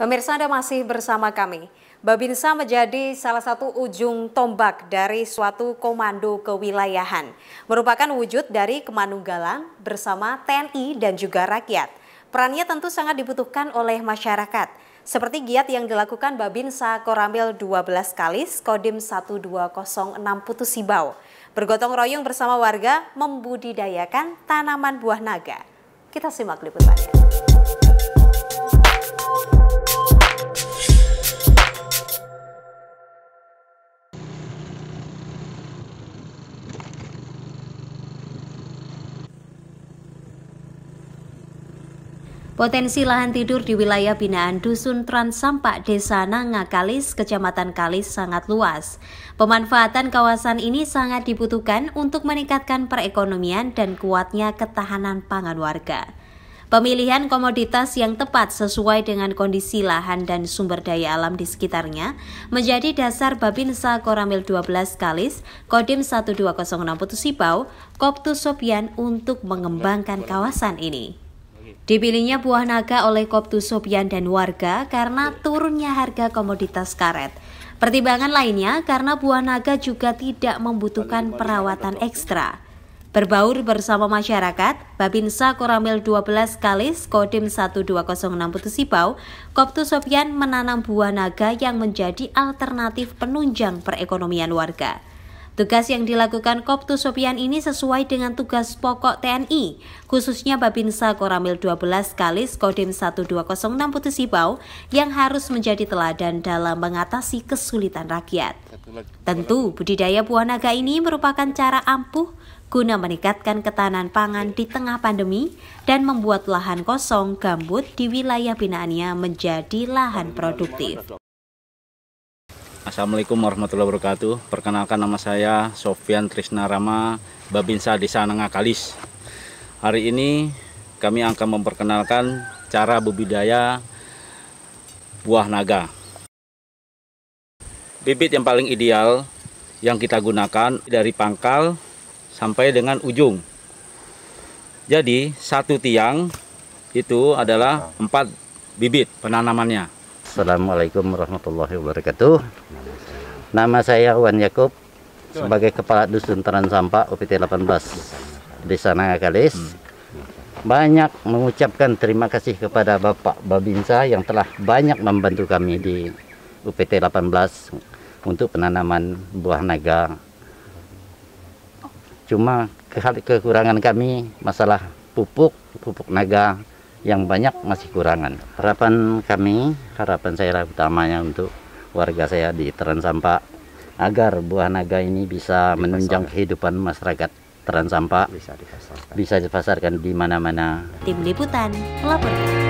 Pemirsa Anda masih bersama kami. Babinsa menjadi salah satu ujung tombak dari suatu komando kewilayahan. Merupakan wujud dari Kemanunggalan bersama TNI dan juga rakyat. Perannya tentu sangat dibutuhkan oleh masyarakat. Seperti giat yang dilakukan Babinsa Koramil 12 kali Kodim 1206 Putusibau. Bergotong royong bersama warga membudidayakan tanaman buah naga. Kita simak liputannya. Potensi lahan tidur di wilayah binaan Dusun Trans Sampak Desa Nanga Kalis, Kecamatan Kalis sangat luas. Pemanfaatan kawasan ini sangat dibutuhkan untuk meningkatkan perekonomian dan kuatnya ketahanan pangan warga. Pemilihan komoditas yang tepat sesuai dengan kondisi lahan dan sumber daya alam di sekitarnya menjadi dasar Babinsa Koramil 12 Kalis, Kodim 1206 Putusipau, Koptu Sopian untuk mengembangkan kawasan ini. Dipilihnya buah naga oleh Koptu Sopian dan warga karena iya. turunnya harga komoditas karet. Pertimbangan lainnya karena buah naga juga tidak membutuhkan perawatan ekstra. Berbaur bersama masyarakat, Babinsa Koramil 12 Kalis Kodim 1206 Putusibau, Koptu Sopian menanam buah naga yang menjadi alternatif penunjang perekonomian warga. Tugas yang dilakukan Koptu Sopian ini sesuai dengan tugas pokok TNI, khususnya Babinsa Koramil 12 Kalis Kodim 1206 Putusibau yang harus menjadi teladan dalam mengatasi kesulitan rakyat. Tentu budidaya buah naga ini merupakan cara ampuh guna meningkatkan ketahanan pangan di tengah pandemi dan membuat lahan kosong gambut di wilayah binaannya menjadi lahan produktif. Assalamualaikum warahmatullahi wabarakatuh Perkenalkan nama saya Sofian Rama Babinsa Desa Nengakalis Hari ini kami akan memperkenalkan cara budidaya buah naga Bibit yang paling ideal yang kita gunakan dari pangkal sampai dengan ujung Jadi satu tiang itu adalah empat bibit penanamannya Assalamualaikum warahmatullahi wabarakatuh. Nama saya Wan Yakub sebagai Kepala Dusun Teran Sampak UPT 18 Desa Nangakalis. Banyak mengucapkan terima kasih kepada Bapak Babinsa yang telah banyak membantu kami di UPT 18 untuk penanaman buah naga. Cuma kekurangan kami masalah pupuk, pupuk naga yang banyak masih kurangan. Harapan kami, harapan saya utamanya untuk warga saya di teran Sampak agar buah naga ini bisa dipasarkan. menunjang kehidupan masyarakat teran Bisa dipasarkan. Bisa dipasarkan di mana-mana. Tim liputan melaporkan.